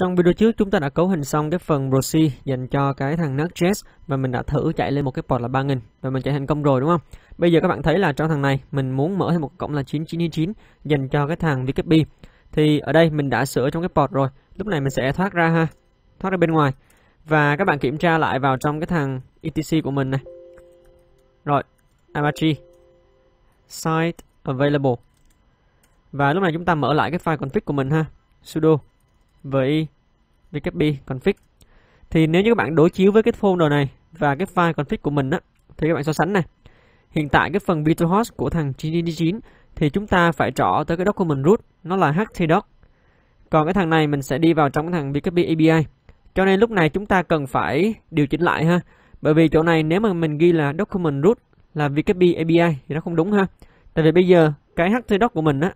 Trong video trước chúng ta đã cấu hình xong cái phần proxy dành cho cái thằng Nux.js và mình đã thử chạy lên một cái port là 3000 và mình chạy thành công rồi đúng không? Bây giờ các bạn thấy là trong thằng này mình muốn mở thêm một cổng là 999 dành cho cái thằng VKB. Thì ở đây mình đã sửa trong cái port rồi. Lúc này mình sẽ thoát ra ha. Thoát ra bên ngoài. Và các bạn kiểm tra lại vào trong cái thằng etc của mình này. Rồi, Apache site available. Và lúc này chúng ta mở lại cái file config của mình ha. sudo với WP config. Thì nếu như các bạn đối chiếu với cái folder này và cái file config của mình á thì các bạn so sánh này. Hiện tại cái phần localhost của thằng 999 thì chúng ta phải trỏ tới cái document root nó là htdoc. Còn cái thằng này mình sẽ đi vào trong cái thằng WP API. Cho nên lúc này chúng ta cần phải điều chỉnh lại ha. Bởi vì chỗ này nếu mà mình ghi là document root là WP API thì nó không đúng ha. Tại vì bây giờ cái htdoc của mình á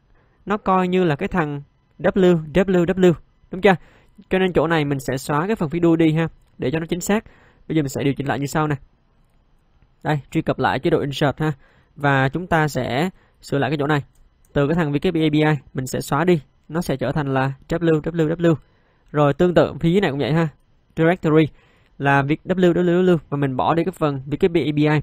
nó coi như là cái thằng www đúng chưa cho nên chỗ này mình sẽ xóa cái phần video đi ha để cho nó chính xác bây giờ mình sẽ điều chỉnh lại như sau nè đây truy cập lại chế độ insert ha và chúng ta sẽ sửa lại cái chỗ này từ cái thằng WP API mình sẽ xóa đi nó sẽ trở thành là www rồi tương tự phía dưới này cũng vậy ha directory là việc www và mình bỏ đi cái phần WP API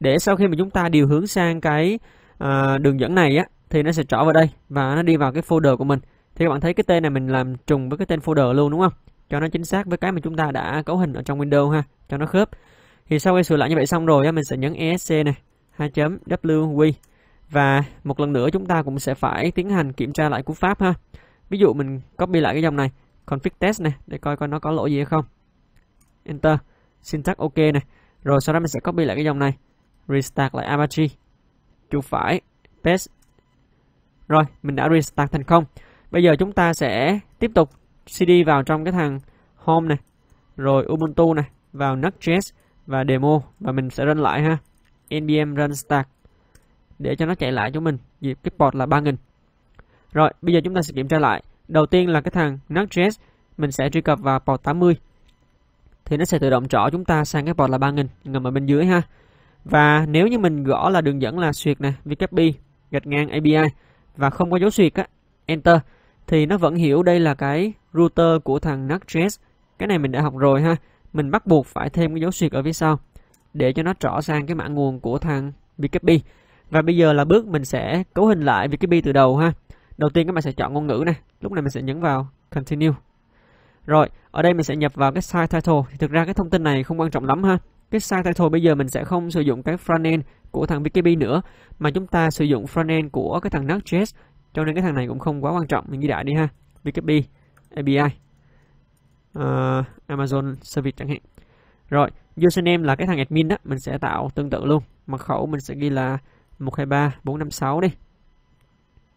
để sau khi mà chúng ta điều hướng sang cái uh, đường dẫn này á thì nó sẽ trở vào đây và nó đi vào cái folder của mình thì các bạn thấy cái tên này mình làm trùng với cái tên folder luôn đúng không? Cho nó chính xác với cái mà chúng ta đã cấu hình ở trong Windows ha, cho nó khớp. Thì sau khi sửa lại như vậy xong rồi mình sẽ nhấn ESC này, 2.wq và một lần nữa chúng ta cũng sẽ phải tiến hành kiểm tra lại cú pháp ha. Ví dụ mình copy lại cái dòng này, config test này để coi coi nó có lỗi gì hay không. Enter, syntax ok này. Rồi sau đó mình sẽ copy lại cái dòng này, restart lại Apache. Chuột phải, paste. Rồi, mình đã restart thành công. Bây giờ chúng ta sẽ tiếp tục CD vào trong cái thằng Home này, rồi Ubuntu này, vào Nux.js và Demo và mình sẽ run lại ha. npm run start để cho nó chạy lại cho mình, dịp cái port là 3000. Rồi, bây giờ chúng ta sẽ kiểm tra lại. Đầu tiên là cái thằng Nux.js mình sẽ truy cập vào port 80 thì nó sẽ tự động trỏ chúng ta sang cái port là 3000 ngầm ở bên dưới ha. Và nếu như mình gõ là đường dẫn là suyệt nè, VKB gạch ngang API và không có dấu suyệt á, enter thì nó vẫn hiểu đây là cái router của thằng Nux.js. Cái này mình đã học rồi ha. Mình bắt buộc phải thêm cái dấu xuyệt ở phía sau để cho nó trỏ sang cái mã nguồn của thằng VKB. Và bây giờ là bước mình sẽ cấu hình lại VKB từ đầu ha. Đầu tiên các bạn sẽ chọn ngôn ngữ này. Lúc này mình sẽ nhấn vào Continue. Rồi, ở đây mình sẽ nhập vào cái site title. Thì thực ra cái thông tin này không quan trọng lắm ha. Cái site title bây giờ mình sẽ không sử dụng cái frontend của thằng VKB nữa mà chúng ta sử dụng frontend của cái thằng Nux.js cho nên cái thằng này cũng không quá quan trọng mình ghi đại đi ha WP API uh, ờ, Amazon Service chẳng hạn rồi username là cái thằng admin đó mình sẽ tạo tương tự luôn mật khẩu mình sẽ ghi là 123456 đi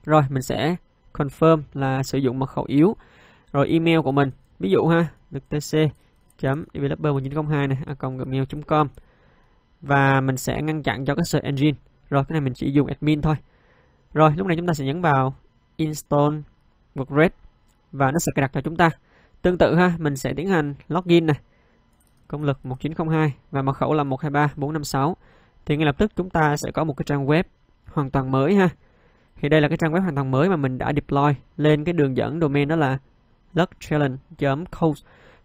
rồi mình sẽ confirm là sử dụng mật khẩu yếu rồi email của mình ví dụ ha được tc developer 1902 này gmail.com và mình sẽ ngăn chặn cho cái search engine rồi cái này mình chỉ dùng admin thôi rồi, lúc này chúng ta sẽ nhấn vào install WordPress và nó sẽ cài đặt cho chúng ta. Tương tự ha, mình sẽ tiến hành login này. Công lực 1902 và mật khẩu là 123456. Thì ngay lập tức chúng ta sẽ có một cái trang web hoàn toàn mới ha. Thì đây là cái trang web hoàn toàn mới mà mình đã deploy lên cái đường dẫn domain đó là luckchallenge.co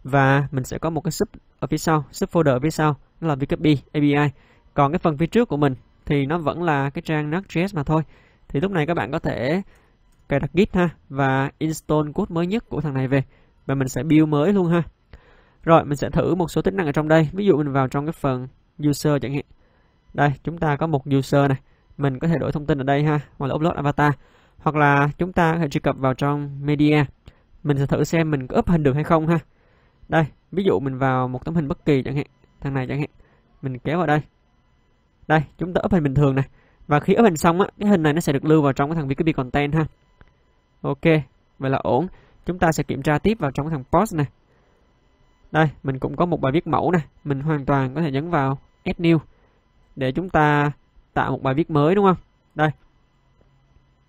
và mình sẽ có một cái sub ở phía sau, subfolder ở phía sau nó là WP API. Còn cái phần phía trước của mình thì nó vẫn là cái trang Node.js mà thôi thì lúc này các bạn có thể cài đặt git ha và install code mới nhất của thằng này về và mình sẽ build mới luôn ha rồi mình sẽ thử một số tính năng ở trong đây ví dụ mình vào trong cái phần user chẳng hạn đây chúng ta có một user này mình có thể đổi thông tin ở đây ha hoặc là upload avatar hoặc là chúng ta có thể truy cập vào trong media mình sẽ thử xem mình có up hình được hay không ha đây ví dụ mình vào một tấm hình bất kỳ chẳng hạn thằng này chẳng hạn mình kéo vào đây đây chúng ta up hình bình thường này và khi up hình xong á, cái hình này nó sẽ được lưu vào trong cái thằng VKB content ha. Ok, vậy là ổn. Chúng ta sẽ kiểm tra tiếp vào trong cái thằng post này. Đây, mình cũng có một bài viết mẫu này, mình hoàn toàn có thể nhấn vào add new để chúng ta tạo một bài viết mới đúng không? Đây.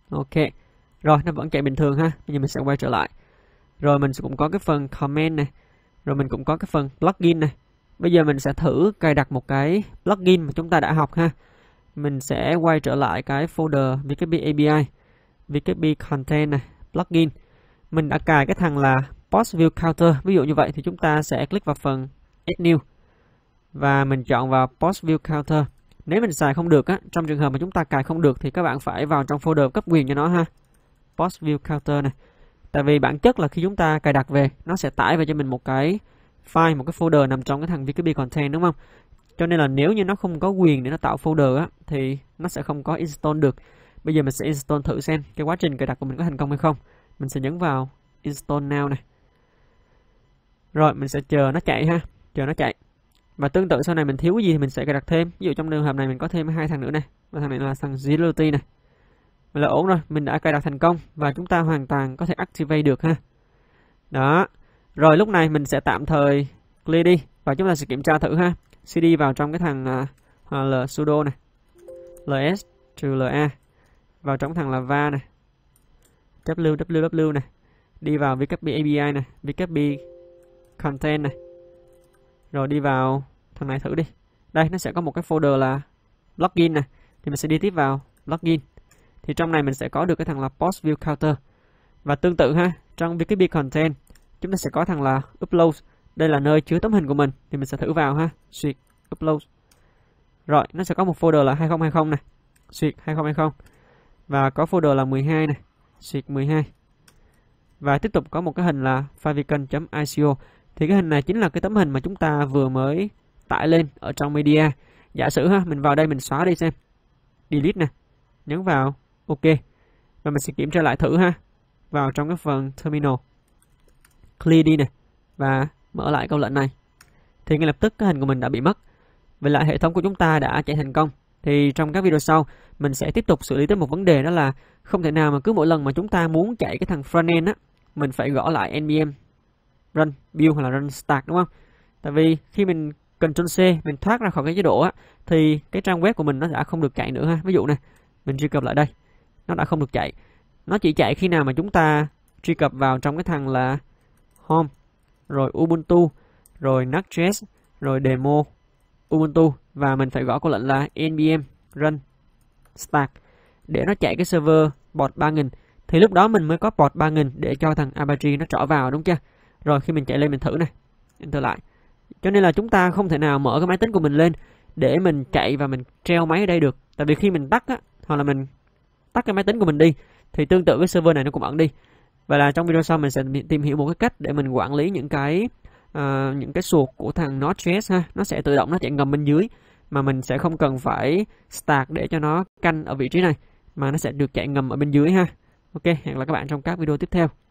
Ok. Rồi, nó vẫn chạy bình thường ha. Bây giờ mình sẽ quay trở lại. Rồi mình cũng có cái phần comment này. Rồi mình cũng có cái phần plugin này. Bây giờ mình sẽ thử cài đặt một cái plugin mà chúng ta đã học ha mình sẽ quay trở lại cái folder WP API, WP Content này, plugin. Mình đã cài cái thằng là Post View Counter. Ví dụ như vậy thì chúng ta sẽ click vào phần Add New và mình chọn vào Post View Counter. Nếu mình xài không được á, trong trường hợp mà chúng ta cài không được thì các bạn phải vào trong folder cấp quyền cho nó ha. Post View Counter này. Tại vì bản chất là khi chúng ta cài đặt về, nó sẽ tải về cho mình một cái file, một cái folder nằm trong cái thằng VKB Content đúng không? cho nên là nếu như nó không có quyền để nó tạo folder á thì nó sẽ không có install được bây giờ mình sẽ install thử xem cái quá trình cài đặt của mình có thành công hay không mình sẽ nhấn vào install now này rồi mình sẽ chờ nó chạy ha chờ nó chạy và tương tự sau này mình thiếu gì thì mình sẽ cài đặt thêm ví dụ trong trường hợp này mình có thêm hai thằng nữa này và thằng này là thằng agility này vậy là ổn rồi mình đã cài đặt thành công và chúng ta hoàn toàn có thể activate được ha đó rồi lúc này mình sẽ tạm thời clear đi và chúng ta sẽ kiểm tra thử ha cd vào trong cái thằng uh, l sudo này ls trừ la vào trong thằng là va này www này đi vào vkp api này vkp content này rồi đi vào thằng này thử đi đây nó sẽ có một cái folder là login này thì mình sẽ đi tiếp vào login thì trong này mình sẽ có được cái thằng là post view counter và tương tự ha trong vkp content chúng ta sẽ có thằng là upload đây là nơi chứa tấm hình của mình thì mình sẽ thử vào ha suyệt upload rồi nó sẽ có một folder là 2020 này suyệt 2020 và có folder là 12 này suyệt 12 và tiếp tục có một cái hình là favicon.ico thì cái hình này chính là cái tấm hình mà chúng ta vừa mới tải lên ở trong media giả sử ha mình vào đây mình xóa đi xem delete nè nhấn vào ok và mình sẽ kiểm tra lại thử ha vào trong cái phần terminal clear đi nè và mở lại câu lệnh này thì ngay lập tức cái hình của mình đã bị mất. Vậy lại hệ thống của chúng ta đã chạy thành công. Thì trong các video sau, mình sẽ tiếp tục xử lý tới một vấn đề đó là không thể nào mà cứ mỗi lần mà chúng ta muốn chạy cái thằng frontend á, mình phải gõ lại npm run build hoặc là run start đúng không? Tại vì khi mình Ctrl C mình thoát ra khỏi cái chế độ á thì cái trang web của mình nó đã không được chạy nữa ha. Ví dụ này mình truy cập lại đây. Nó đã không được chạy. Nó chỉ chạy khi nào mà chúng ta truy cập vào trong cái thằng là home rồi Ubuntu, rồi Nux.js, rồi demo Ubuntu và mình phải gõ câu lệnh là npm run start để nó chạy cái server port 3000 thì lúc đó mình mới có port 3000 để cho thằng Apache nó trỏ vào đúng chưa? Rồi khi mình chạy lên mình thử này, enter lại. Cho nên là chúng ta không thể nào mở cái máy tính của mình lên để mình chạy và mình treo máy ở đây được. Tại vì khi mình tắt á, hoặc là mình tắt cái máy tính của mình đi thì tương tự cái server này nó cũng ẩn đi và là trong video sau mình sẽ tìm hiểu một cái cách để mình quản lý những cái uh, những cái suột của thằng Node.js ha. Nó sẽ tự động nó chạy ngầm bên dưới mà mình sẽ không cần phải start để cho nó canh ở vị trí này mà nó sẽ được chạy ngầm ở bên dưới ha. Ok, hẹn gặp lại các bạn trong các video tiếp theo.